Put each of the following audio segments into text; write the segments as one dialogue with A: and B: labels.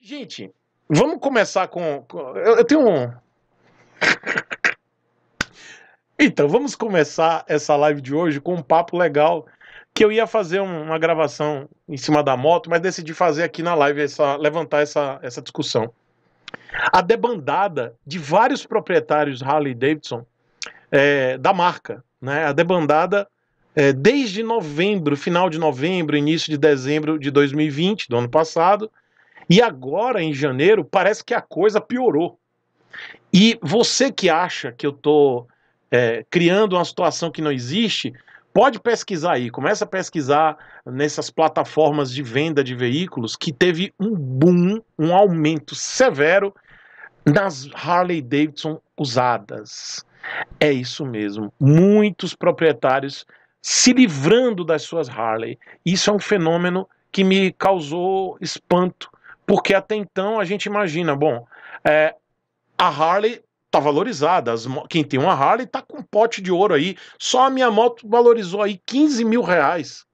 A: Gente, vamos começar com. eu, eu tenho um. então, vamos começar essa live de hoje com um papo legal que eu ia fazer uma gravação em cima da moto, mas decidi fazer aqui na live essa, levantar essa, essa discussão. A debandada de vários proprietários Harley Davidson é, da marca, né? A debandada é, desde novembro, final de novembro, início de dezembro de 2020, do ano passado, e agora, em janeiro, parece que a coisa piorou. E você que acha que eu estou é, criando uma situação que não existe, pode pesquisar aí. Começa a pesquisar nessas plataformas de venda de veículos que teve um boom, um aumento severo nas Harley Davidson usadas. É isso mesmo. Muitos proprietários se livrando das suas Harley. Isso é um fenômeno que me causou espanto porque até então a gente imagina, bom, é, a Harley tá valorizada. As, quem tem uma Harley tá com um pote de ouro aí. Só a minha moto valorizou aí 15 mil reais,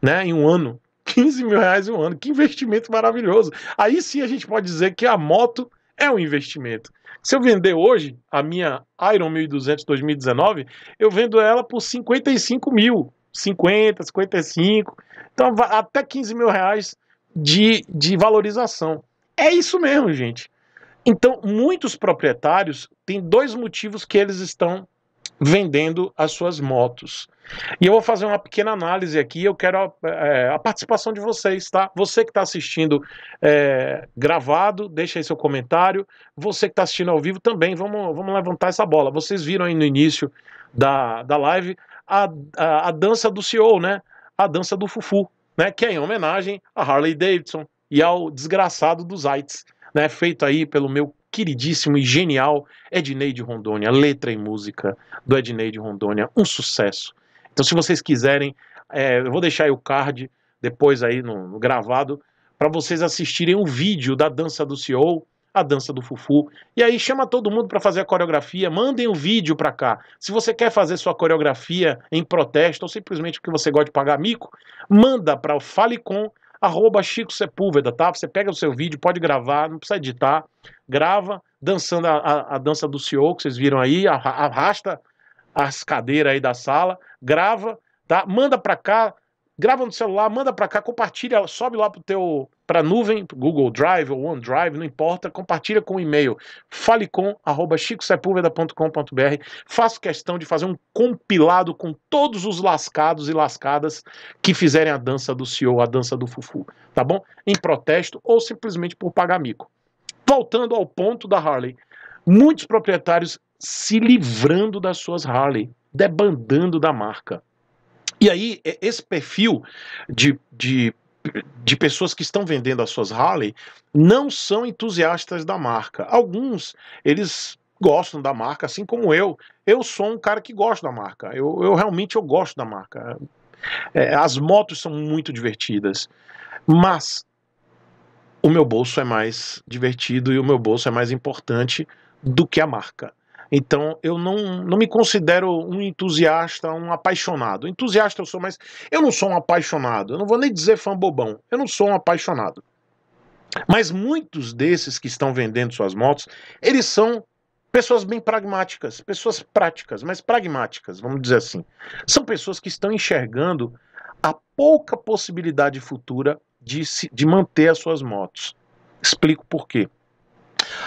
A: né, em um ano. 15 mil reais em um ano. Que investimento maravilhoso. Aí sim a gente pode dizer que a moto é um investimento. Se eu vender hoje a minha Iron 1200 2019, eu vendo ela por 55 mil. 50, 55. Então até 15 mil reais de, de valorização. É isso mesmo, gente. Então, muitos proprietários têm dois motivos que eles estão vendendo as suas motos. E eu vou fazer uma pequena análise aqui, eu quero a, é, a participação de vocês, tá? Você que está assistindo é, gravado, deixa aí seu comentário. Você que está assistindo ao vivo também, vamos, vamos levantar essa bola. Vocês viram aí no início da, da live a, a, a dança do CEO, né? A dança do Fufu né, que é em homenagem a Harley Davidson e ao desgraçado dos Aites, né, feito aí pelo meu queridíssimo e genial Ednei de Rondônia, letra e música do Ednei de Rondônia, um sucesso. Então, se vocês quiserem, é, eu vou deixar aí o card depois aí no, no gravado para vocês assistirem o vídeo da dança do CEO a dança do fufu. E aí chama todo mundo para fazer a coreografia, mandem o um vídeo para cá. Se você quer fazer sua coreografia em protesto ou simplesmente porque você gosta de pagar mico, manda para o Falecom arroba Chico Sepúlveda, tá? Você pega o seu vídeo, pode gravar, não precisa editar, grava dançando a, a, a dança do CEO que vocês viram aí, arrasta as cadeiras aí da sala, grava, tá? Manda para cá, grava no celular, manda para cá, compartilha, sobe lá pro teu para nuvem, Google Drive ou OneDrive, não importa, compartilha com o e-mail falecom@chicosepulveda.com.br. Faço questão de fazer um compilado com todos os lascados e lascadas que fizerem a dança do CEO, a dança do fufu, tá bom? Em protesto ou simplesmente por pagar mico. Voltando ao ponto da Harley, muitos proprietários se livrando das suas Harley, debandando da marca. E aí, esse perfil de, de, de pessoas que estão vendendo as suas Harley não são entusiastas da marca. Alguns, eles gostam da marca, assim como eu. Eu sou um cara que gosta da marca. Eu, eu realmente eu gosto da marca. É, as motos são muito divertidas. Mas o meu bolso é mais divertido e o meu bolso é mais importante do que a marca. Então, eu não, não me considero um entusiasta, um apaixonado. Entusiasta eu sou, mas eu não sou um apaixonado. Eu não vou nem dizer fã bobão. Eu não sou um apaixonado. Mas muitos desses que estão vendendo suas motos, eles são pessoas bem pragmáticas, pessoas práticas, mas pragmáticas, vamos dizer assim. São pessoas que estão enxergando a pouca possibilidade futura de, se, de manter as suas motos. Explico por quê.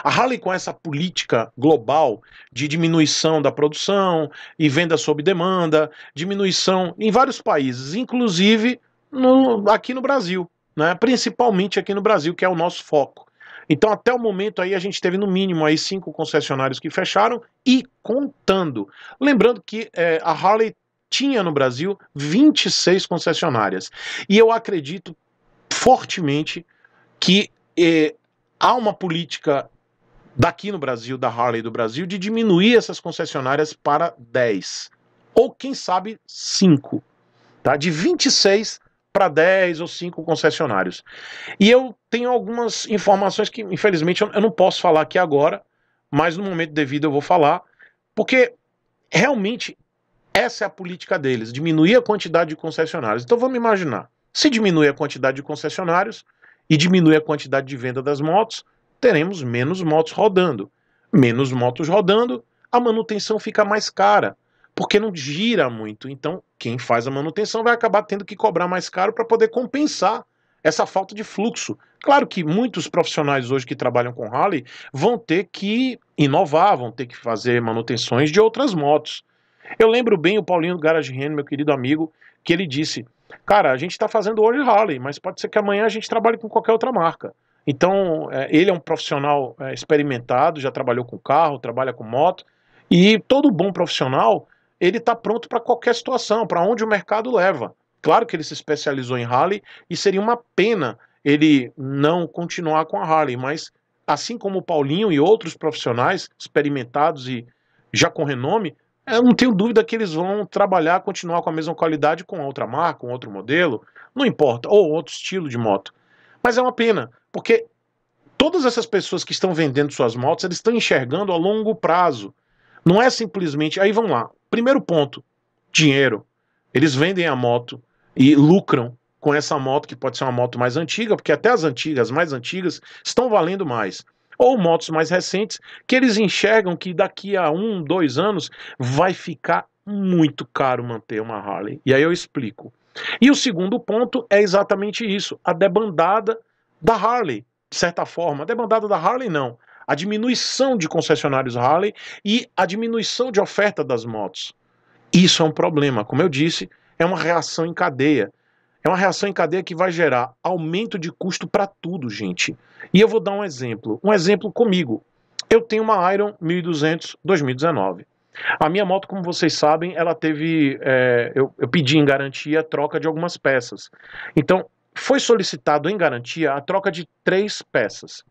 A: A Harley, com essa política global de diminuição da produção e venda sob demanda, diminuição em vários países, inclusive no, aqui no Brasil, né? principalmente aqui no Brasil, que é o nosso foco. Então, até o momento aí, a gente teve no mínimo aí cinco concessionários que fecharam e contando. Lembrando que é, a Harley tinha no Brasil 26 concessionárias. E eu acredito fortemente que eh, há uma política daqui no Brasil, da Harley do Brasil, de diminuir essas concessionárias para 10, ou quem sabe 5, tá? De 26 para 10 ou 5 concessionários. E eu tenho algumas informações que, infelizmente, eu não posso falar aqui agora, mas no momento devido eu vou falar, porque realmente essa é a política deles, diminuir a quantidade de concessionários. Então vamos imaginar, se diminui a quantidade de concessionários, e diminui a quantidade de venda das motos, teremos menos motos rodando. Menos motos rodando, a manutenção fica mais cara, porque não gira muito. Então, quem faz a manutenção vai acabar tendo que cobrar mais caro para poder compensar essa falta de fluxo. Claro que muitos profissionais hoje que trabalham com rally vão ter que inovar, vão ter que fazer manutenções de outras motos. Eu lembro bem o Paulinho do Garage Hand, meu querido amigo, que ele disse: Cara, a gente está fazendo hoje Harley, mas pode ser que amanhã a gente trabalhe com qualquer outra marca. Então, é, ele é um profissional é, experimentado, já trabalhou com carro, trabalha com moto, e todo bom profissional, ele está pronto para qualquer situação, para onde o mercado leva. Claro que ele se especializou em Harley e seria uma pena ele não continuar com a Harley, mas assim como o Paulinho e outros profissionais experimentados e já com renome, é, eu não tenho dúvida que eles vão trabalhar, continuar com a mesma qualidade com outra marca, com outro modelo, não importa, ou outro estilo de moto. Mas é uma pena, porque todas essas pessoas que estão vendendo suas motos, eles estão enxergando a longo prazo. Não é simplesmente. Aí vamos lá. Primeiro ponto: dinheiro. Eles vendem a moto e lucram com essa moto, que pode ser uma moto mais antiga, porque até as antigas, as mais antigas, estão valendo mais ou motos mais recentes, que eles enxergam que daqui a um, dois anos vai ficar muito caro manter uma Harley. E aí eu explico. E o segundo ponto é exatamente isso: a debandada da Harley, de certa forma. A debandada da Harley, não. A diminuição de concessionários Harley e a diminuição de oferta das motos. Isso é um problema. Como eu disse, é uma reação em cadeia. É uma reação em cadeia que vai gerar aumento de custo para tudo, gente. E eu vou dar um exemplo. Um exemplo comigo. Eu tenho uma Iron 1200 2019. A minha moto, como vocês sabem, ela teve. É, eu, eu pedi em garantia a troca de algumas peças. Então, foi solicitado em garantia a troca de três peças: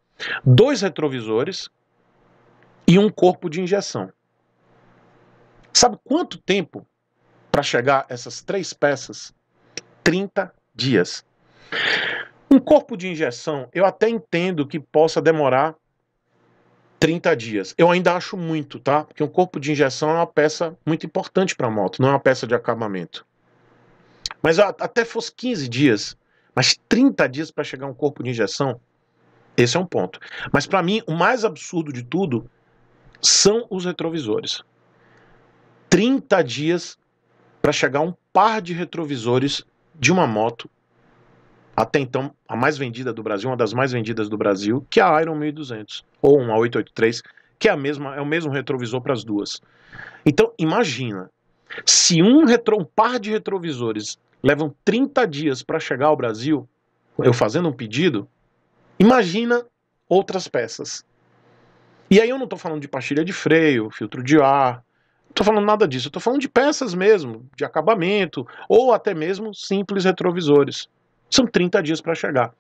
A: dois retrovisores e um corpo de injeção. Sabe quanto tempo para chegar essas três peças? 30 dias. Um corpo de injeção, eu até entendo que possa demorar 30 dias. Eu ainda acho muito, tá? Porque um corpo de injeção é uma peça muito importante para a moto, não é uma peça de acabamento. Mas até fosse 15 dias, mas 30 dias para chegar um corpo de injeção, esse é um ponto. Mas para mim, o mais absurdo de tudo são os retrovisores. 30 dias para chegar um par de retrovisores de uma moto, até então a mais vendida do Brasil, uma das mais vendidas do Brasil, que é a Iron 1200 ou uma 883, que é a mesma, é o mesmo retrovisor para as duas. Então, imagina, se um, retro, um par de retrovisores levam 30 dias para chegar ao Brasil, eu fazendo um pedido, imagina outras peças. E aí eu não estou falando de pastilha de freio, filtro de ar, tô falando nada disso, eu tô falando de peças mesmo, de acabamento, ou até mesmo simples retrovisores. São 30 dias para chegar.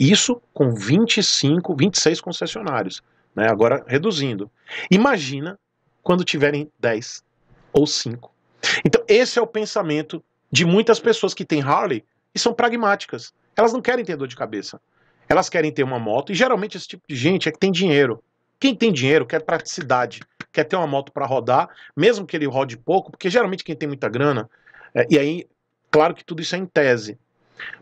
A: Isso com 25, 26 concessionários, né? agora reduzindo. Imagina quando tiverem 10 ou 5. Então, esse é o pensamento de muitas pessoas que têm Harley e são pragmáticas. Elas não querem ter dor de cabeça. Elas querem ter uma moto, e geralmente esse tipo de gente é que tem dinheiro. Quem tem dinheiro quer praticidade, quer ter uma moto para rodar, mesmo que ele rode pouco, porque geralmente quem tem muita grana, é, e aí, claro que tudo isso é em tese.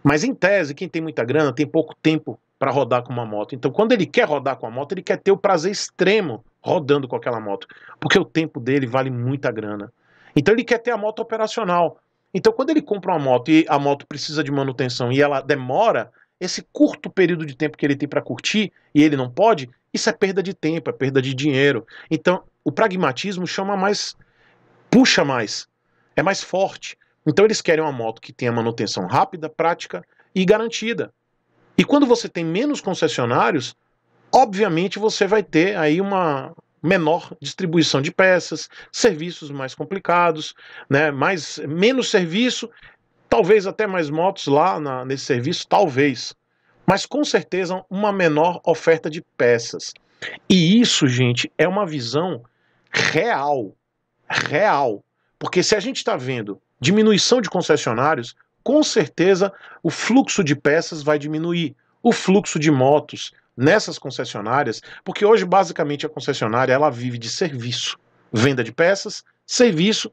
A: Mas em tese, quem tem muita grana tem pouco tempo para rodar com uma moto. Então, quando ele quer rodar com a moto, ele quer ter o prazer extremo rodando com aquela moto, porque o tempo dele vale muita grana. Então, ele quer ter a moto operacional. Então, quando ele compra uma moto e a moto precisa de manutenção e ela demora, esse curto período de tempo que ele tem para curtir e ele não pode, isso é perda de tempo, é perda de dinheiro. Então, o pragmatismo chama mais, puxa mais, é mais forte. Então, eles querem uma moto que tenha manutenção rápida, prática e garantida. E quando você tem menos concessionários, obviamente você vai ter aí uma menor distribuição de peças, serviços mais complicados, né? Mais menos serviço, talvez até mais motos lá na, nesse serviço, talvez mas com certeza uma menor oferta de peças. E isso, gente, é uma visão real, real, porque se a gente está vendo diminuição de concessionários, com certeza o fluxo de peças vai diminuir, o fluxo de motos nessas concessionárias, porque hoje basicamente a concessionária ela vive de serviço, venda de peças, serviço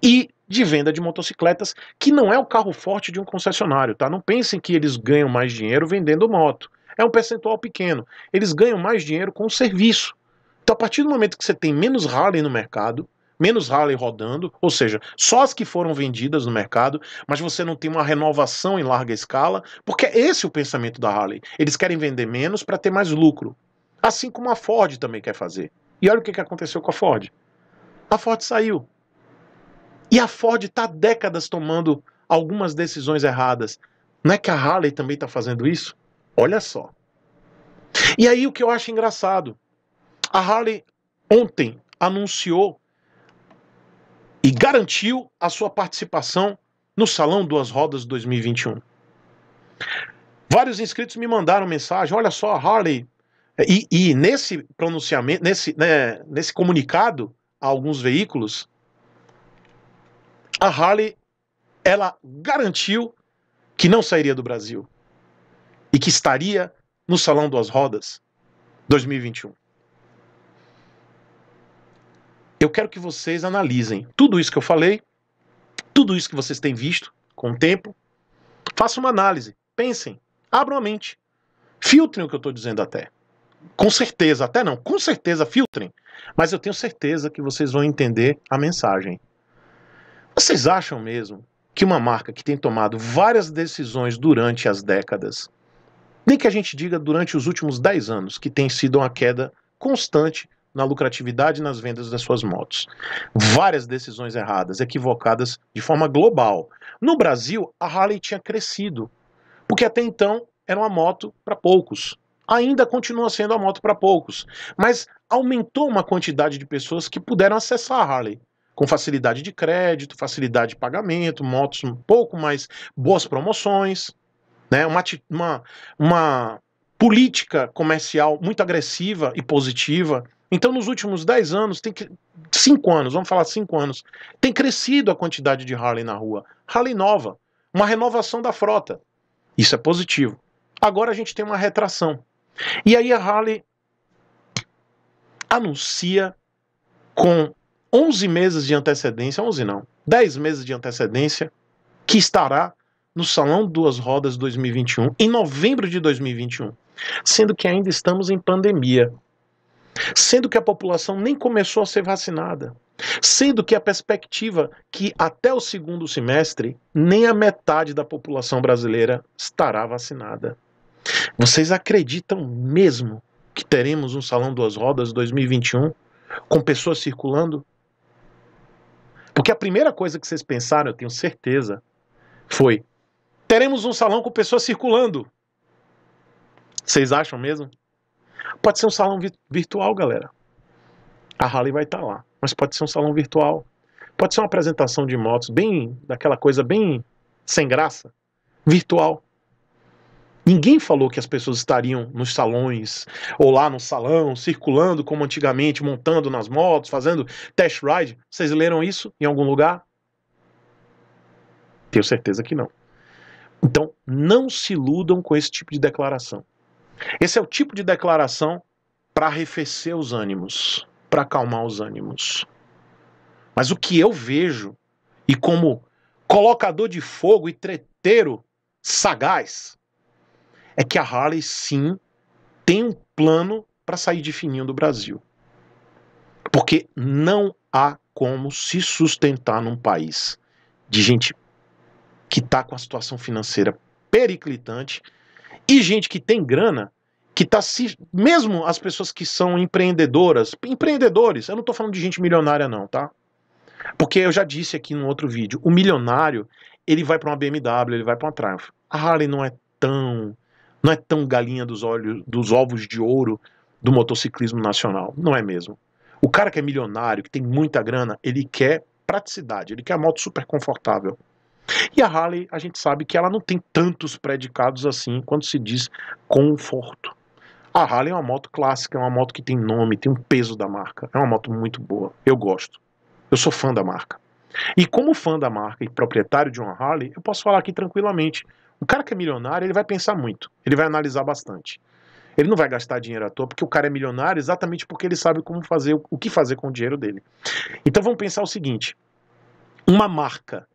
A: e de venda de motocicletas, que não é o carro forte de um concessionário, tá? Não pensem que eles ganham mais dinheiro vendendo moto. É um percentual pequeno. Eles ganham mais dinheiro com o serviço. Então, a partir do momento que você tem menos Harley no mercado, menos Harley rodando, ou seja, só as que foram vendidas no mercado, mas você não tem uma renovação em larga escala, porque é esse é o pensamento da Harley. Eles querem vender menos para ter mais lucro. Assim como a Ford também quer fazer. E olha o que aconteceu com a Ford. A Ford saiu. E a Ford está décadas tomando algumas decisões erradas. Não é que a Harley também está fazendo isso? Olha só. E aí o que eu acho engraçado, a Harley ontem anunciou e garantiu a sua participação no Salão Duas Rodas 2021. Vários inscritos me mandaram mensagem, olha só, a Harley. É, e, e nesse pronunciamento, nesse, né, nesse comunicado a alguns veículos, a Harley ela garantiu que não sairia do Brasil e que estaria no Salão das Rodas 2021. Eu quero que vocês analisem tudo isso que eu falei, tudo isso que vocês têm visto com o tempo. Façam uma análise, pensem, abram a mente, filtrem o que eu estou dizendo até. Com certeza, até não, com certeza filtrem. Mas eu tenho certeza que vocês vão entender a mensagem. Vocês acham mesmo que uma marca que tem tomado várias decisões durante as décadas, nem que a gente diga durante os últimos 10 anos, que tem sido uma queda constante na lucratividade e nas vendas das suas motos. Várias decisões erradas, equivocadas de forma global. No Brasil, a Harley tinha crescido, porque até então era uma moto para poucos. Ainda continua sendo uma moto para poucos, mas aumentou uma quantidade de pessoas que puderam acessar a Harley com facilidade de crédito, facilidade de pagamento, motos um pouco mais boas promoções, né? uma, uma, uma política comercial muito agressiva e positiva. Então, nos últimos 10 anos, tem que, 5 anos, vamos falar 5 anos, tem crescido a quantidade de Harley na rua. Harley nova, uma renovação da frota. Isso é positivo. Agora a gente tem uma retração. E aí a Harley anuncia com 11 meses de antecedência, 11 não, 10 meses de antecedência, que estará no Salão Duas Rodas 2021, em novembro de 2021, sendo que ainda estamos em pandemia, sendo que a população nem começou a ser vacinada, sendo que a perspectiva que até o segundo semestre nem a metade da população brasileira estará vacinada. Vocês acreditam mesmo que teremos um Salão Duas Rodas 2021 com pessoas circulando? Porque a primeira coisa que vocês pensaram, eu tenho certeza, foi: teremos um salão com pessoas circulando. Vocês acham mesmo? Pode ser um salão vi virtual, galera. A Harley vai estar tá lá, mas pode ser um salão virtual. Pode ser uma apresentação de motos, bem daquela coisa bem sem graça, virtual. Ninguém falou que as pessoas estariam nos salões ou lá no salão, circulando como antigamente, montando nas motos, fazendo test ride. Vocês leram isso em algum lugar? Tenho certeza que não. Então, não se iludam com esse tipo de declaração. Esse é o tipo de declaração para arrefecer os ânimos, para acalmar os ânimos. Mas o que eu vejo, e como colocador de fogo e treteiro sagaz, é que a Harley sim tem um plano para sair de fininho do Brasil. Porque não há como se sustentar num país de gente que está com a situação financeira periclitante e gente que tem grana que está se. Mesmo as pessoas que são empreendedoras, empreendedores, eu não estou falando de gente milionária, não, tá? Porque eu já disse aqui num outro vídeo, o milionário, ele vai para uma BMW, ele vai para uma Triumph. A Harley não é tão não é tão galinha dos, olhos, dos ovos de ouro do motociclismo nacional. Não é mesmo. O cara que é milionário, que tem muita grana, ele quer praticidade, ele quer a moto super confortável. E a Harley, a gente sabe que ela não tem tantos predicados assim quando se diz conforto. A Harley é uma moto clássica, é uma moto que tem nome, tem um peso da marca. É uma moto muito boa. Eu gosto. Eu sou fã da marca. E como fã da marca e proprietário de uma Harley, eu posso falar aqui tranquilamente. O cara que é milionário, ele vai pensar muito, ele vai analisar bastante. Ele não vai gastar dinheiro à toa, porque o cara é milionário exatamente porque ele sabe como fazer, o que fazer com o dinheiro dele. Então vamos pensar o seguinte: uma marca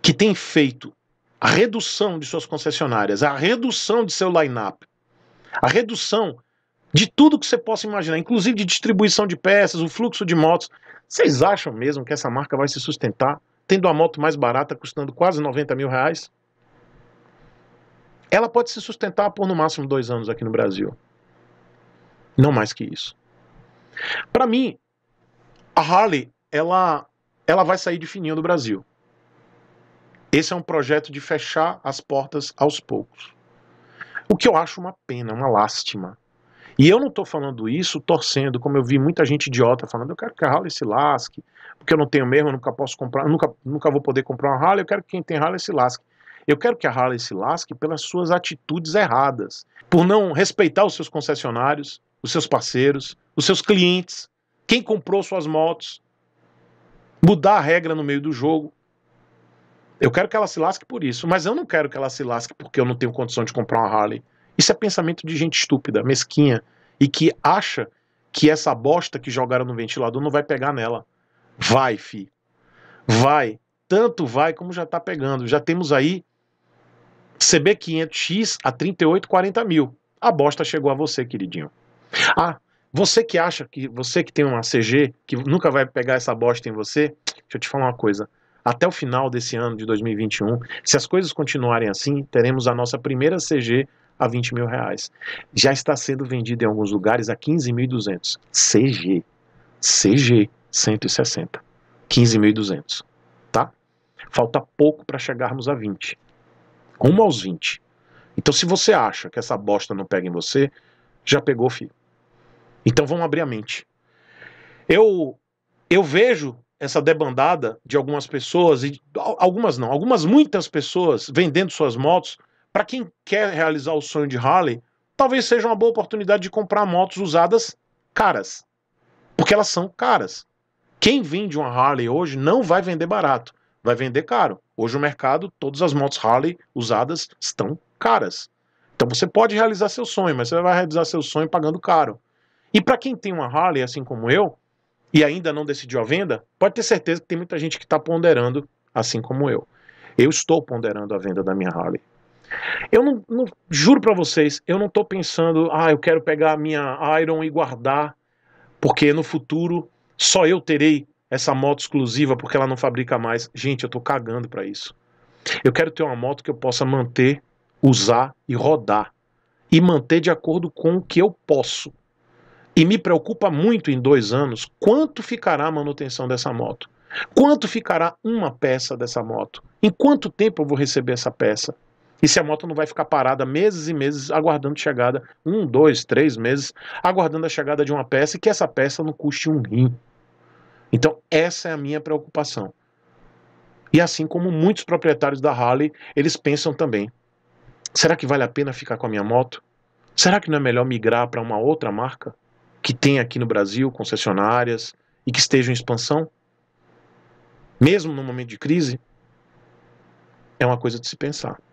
A: que tem feito a redução de suas concessionárias, a redução de seu line-up, a redução de tudo que você possa imaginar, inclusive de distribuição de peças, o fluxo de motos. Vocês acham mesmo que essa marca vai se sustentar tendo a moto mais barata custando quase 90 mil reais? ela pode se sustentar por no máximo dois anos aqui no Brasil. Não mais que isso. Para mim, a Harley, ela, ela vai sair de fininho do Brasil. Esse é um projeto de fechar as portas aos poucos. O que eu acho uma pena, uma lástima. E eu não estou falando isso torcendo, como eu vi muita gente idiota falando, eu quero que a Harley se lasque, porque eu não tenho mesmo, eu nunca posso comprar, nunca, nunca vou poder comprar uma Harley, eu quero que quem tem Harley se lasque. Eu quero que a Harley se lasque pelas suas atitudes erradas, por não respeitar os seus concessionários, os seus parceiros, os seus clientes, quem comprou suas motos, mudar a regra no meio do jogo. Eu quero que ela se lasque por isso, mas eu não quero que ela se lasque porque eu não tenho condição de comprar uma Harley. Isso é pensamento de gente estúpida, mesquinha e que acha que essa bosta que jogaram no ventilador não vai pegar nela. Vai, fi. Vai. Tanto vai como já tá pegando. Já temos aí CB500X a 38,40 mil. A bosta chegou a você, queridinho. Ah, você que acha que você que tem uma CG, que nunca vai pegar essa bosta em você, deixa eu te falar uma coisa. Até o final desse ano de 2021, se as coisas continuarem assim, teremos a nossa primeira CG a 20 mil reais. Já está sendo vendida em alguns lugares a 15.200. CG. CG 160. 15.200. Tá? Falta pouco para chegarmos a 20. 1 aos 20. Então, se você acha que essa bosta não pega em você, já pegou, filho. Então, vamos abrir a mente. Eu, eu vejo essa debandada de algumas pessoas, e algumas não, algumas muitas pessoas vendendo suas motos. Para quem quer realizar o sonho de Harley, talvez seja uma boa oportunidade de comprar motos usadas caras. Porque elas são caras. Quem vende uma Harley hoje não vai vender barato vai vender caro. Hoje o mercado, todas as motos Harley usadas estão caras. Então você pode realizar seu sonho, mas você vai realizar seu sonho pagando caro. E para quem tem uma Harley, assim como eu, e ainda não decidiu a venda, pode ter certeza que tem muita gente que está ponderando, assim como eu. Eu estou ponderando a venda da minha Harley. Eu não, não juro para vocês, eu não estou pensando, ah, eu quero pegar a minha Iron e guardar, porque no futuro só eu terei essa moto exclusiva porque ela não fabrica mais. Gente, eu tô cagando para isso. Eu quero ter uma moto que eu possa manter, usar e rodar. E manter de acordo com o que eu posso. E me preocupa muito em dois anos quanto ficará a manutenção dessa moto. Quanto ficará uma peça dessa moto? Em quanto tempo eu vou receber essa peça? E se a moto não vai ficar parada meses e meses aguardando chegada, um, dois, três meses, aguardando a chegada de uma peça e que essa peça não custe um rim. Então, essa é a minha preocupação. E assim como muitos proprietários da Harley, eles pensam também: será que vale a pena ficar com a minha moto? Será que não é melhor migrar para uma outra marca que tem aqui no Brasil concessionárias e que esteja em expansão? Mesmo no momento de crise, é uma coisa de se pensar.